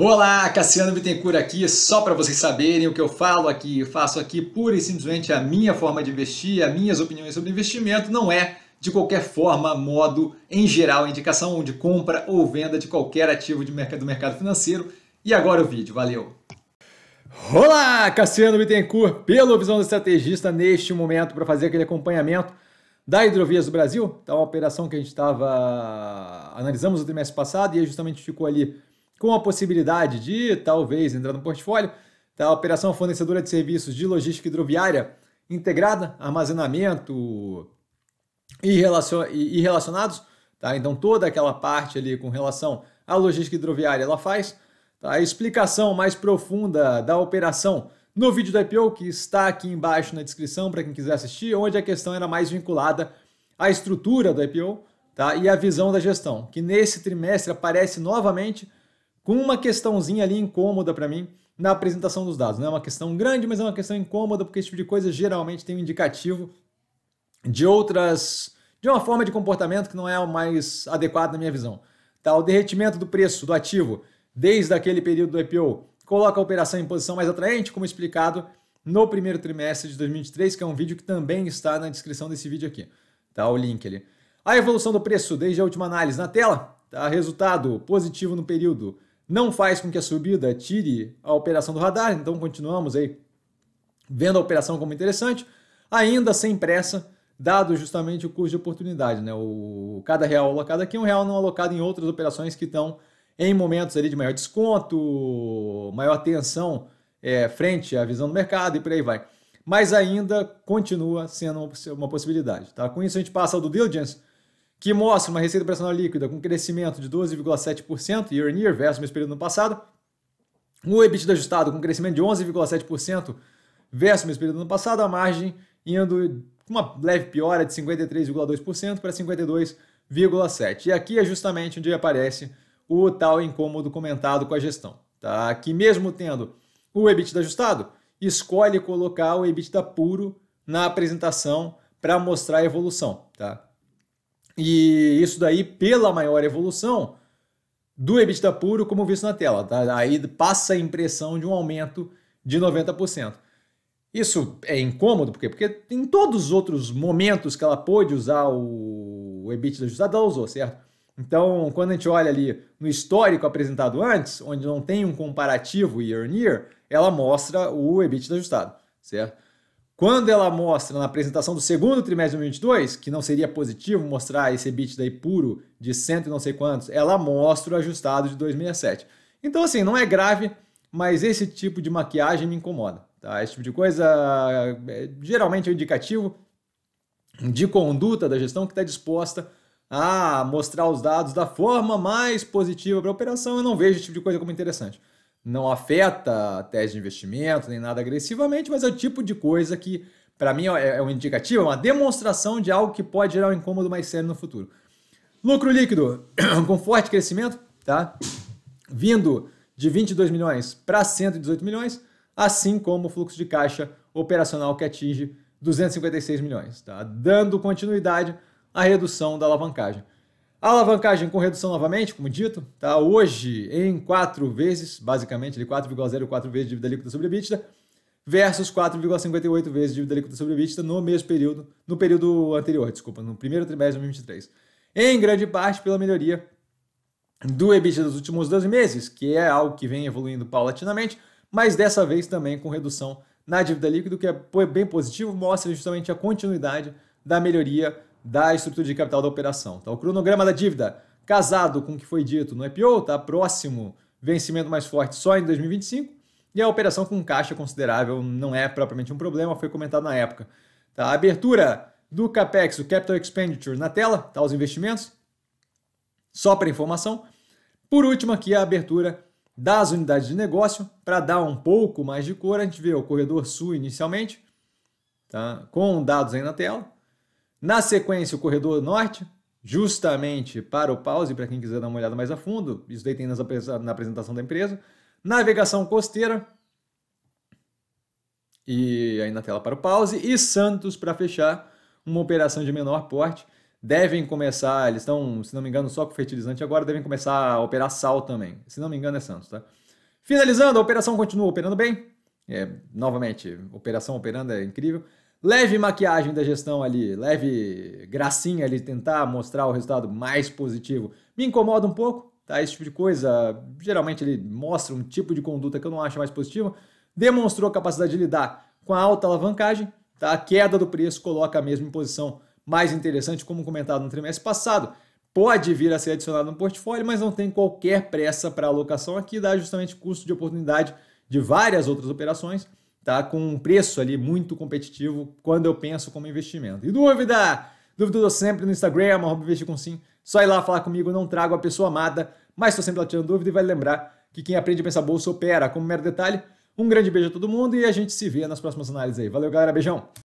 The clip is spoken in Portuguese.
Olá, Cassiano Bittencourt aqui, só para vocês saberem o que eu falo aqui, eu faço aqui pura e simplesmente a minha forma de investir, as minhas opiniões sobre investimento, não é de qualquer forma, modo, em geral, indicação de compra ou venda de qualquer ativo de mercado, do mercado financeiro. E agora o vídeo, valeu! Olá, Cassiano Bittencourt, pela visão do estrategista neste momento para fazer aquele acompanhamento da Hidrovias do Brasil, tá uma operação que a gente estava analisamos no trimestre passado e justamente ficou ali com a possibilidade de, talvez, entrar no portfólio da operação fornecedora de serviços de logística hidroviária integrada, armazenamento e, relacionados. Tá? Então, toda aquela parte ali com relação à logística hidroviária ela faz. Tá? A explicação mais profunda da operação no vídeo da IPO, que está aqui embaixo na descrição para quem quiser assistir, onde a questão era mais vinculada à estrutura da IPO tá? e à visão da gestão, que nesse trimestre aparece novamente com uma questãozinha ali incômoda para mim na apresentação dos dados. Não é uma questão grande, mas é uma questão incômoda, porque esse tipo de coisa geralmente tem um indicativo de outras. de uma forma de comportamento que não é o mais adequado na minha visão. Tá, o derretimento do preço do ativo desde aquele período do IPO coloca a operação em posição mais atraente, como explicado no primeiro trimestre de 2023, que é um vídeo que também está na descrição desse vídeo aqui. Tá, o link ali. A evolução do preço desde a última análise na tela, tá, resultado positivo no período não faz com que a subida tire a operação do radar, então continuamos aí vendo a operação como interessante, ainda sem pressa, dado justamente o custo de oportunidade, né? O cada real alocado aqui, é um real não alocado em outras operações que estão em momentos ali de maior desconto, maior tensão é, frente à visão do mercado e por aí vai. Mas ainda continua sendo uma possibilidade, tá? Com isso a gente passa ao do diligence, que mostra uma receita operacional líquida com crescimento de 12,7% year on year versus o mesmo período no passado, um EBITDA ajustado com crescimento de 11,7% versus o mesmo período no passado, a margem indo com uma leve piora de 53,2% para 52,7%. E aqui é justamente onde aparece o tal incômodo comentado com a gestão, tá? que mesmo tendo o EBITDA ajustado, escolhe colocar o EBITDA puro na apresentação para mostrar a evolução. Tá? E isso daí, pela maior evolução do EBITDA puro, como visto na tela, tá? aí passa a impressão de um aumento de 90%. Isso é incômodo, por quê? Porque em todos os outros momentos que ela pôde usar o EBITDA ajustado, ela usou, certo? Então, quando a gente olha ali no histórico apresentado antes, onde não tem um comparativo year on year, ela mostra o EBITDA ajustado, certo? Quando ela mostra na apresentação do segundo trimestre de 2022, que não seria positivo mostrar esse EBITDA aí puro de cento e não sei quantos, ela mostra o ajustado de 2007. Então, assim, não é grave, mas esse tipo de maquiagem me incomoda. Tá? Esse tipo de coisa é, geralmente é um indicativo de conduta da gestão que está disposta a mostrar os dados da forma mais positiva para a operação. Eu não vejo esse tipo de coisa como interessante não afeta a tese de investimento nem nada agressivamente, mas é o tipo de coisa que, para mim, é, é, é um indicativo, é uma demonstração de algo que pode gerar um incômodo mais sério no futuro. Lucro líquido com forte crescimento, tá? Vindo de 22 milhões para 118 milhões, assim como o fluxo de caixa operacional que atinge 256 milhões, tá? Dando continuidade à redução da alavancagem. A alavancagem com redução novamente, como dito, está hoje em 4 vezes, basicamente, 4,04 vezes dívida líquida sobre EBITDA, versus 4,58 vezes dívida líquida sobre EBITDA no mesmo período, no período anterior, desculpa, no primeiro trimestre de 2023. Em grande parte pela melhoria do EBITDA dos últimos 12 meses, que é algo que vem evoluindo paulatinamente, mas dessa vez também com redução na dívida líquida, o que é bem positivo, mostra justamente a continuidade da melhoria da estrutura de capital da operação. Tá? O cronograma da dívida, casado com o que foi dito no IPO, tá? próximo vencimento mais forte só em 2025, e a operação com caixa considerável não é propriamente um problema, foi comentado na época. Tá? A abertura do CAPEX, o Capital Expenditure, na tela, tá? os investimentos, só para informação. Por último, aqui a abertura das unidades de negócio, para dar um pouco mais de cor, a gente vê o corredor sul inicialmente, tá? com dados aí na tela. Na sequência, o corredor norte, justamente para o pause, para quem quiser dar uma olhada mais a fundo, isso daí tem nas, na apresentação da empresa. Navegação costeira, e aí na tela para o pause. E Santos para fechar, uma operação de menor porte. Devem começar, eles estão, se não me engano, só com fertilizante agora, devem começar a operar sal também. Se não me engano, é Santos, tá? Finalizando, a operação continua operando bem. É, novamente, operação operando é incrível leve maquiagem da gestão ali, leve gracinha ali, tentar mostrar o resultado mais positivo. Me incomoda um pouco, tá? Esse tipo de coisa, geralmente ele mostra um tipo de conduta que eu não acho mais positiva. Demonstrou a capacidade de lidar com a alta alavancagem, tá? A queda do preço coloca mesmo em posição mais interessante, como comentado no trimestre passado. Pode vir a ser adicionado no portfólio, mas não tem qualquer pressa para alocação aqui, dá justamente custo de oportunidade de várias outras operações Tá com um preço ali muito competitivo quando eu penso como investimento. E dúvida? Dúvida eu sempre no Instagram, investir com sim. Só ir lá falar comigo, não trago a pessoa amada, mas estou sempre lá tirando dúvida e vai lembrar que quem aprende a pensar bolsa opera. Como mero detalhe, um grande beijo a todo mundo e a gente se vê nas próximas análises aí. Valeu, galera. Beijão!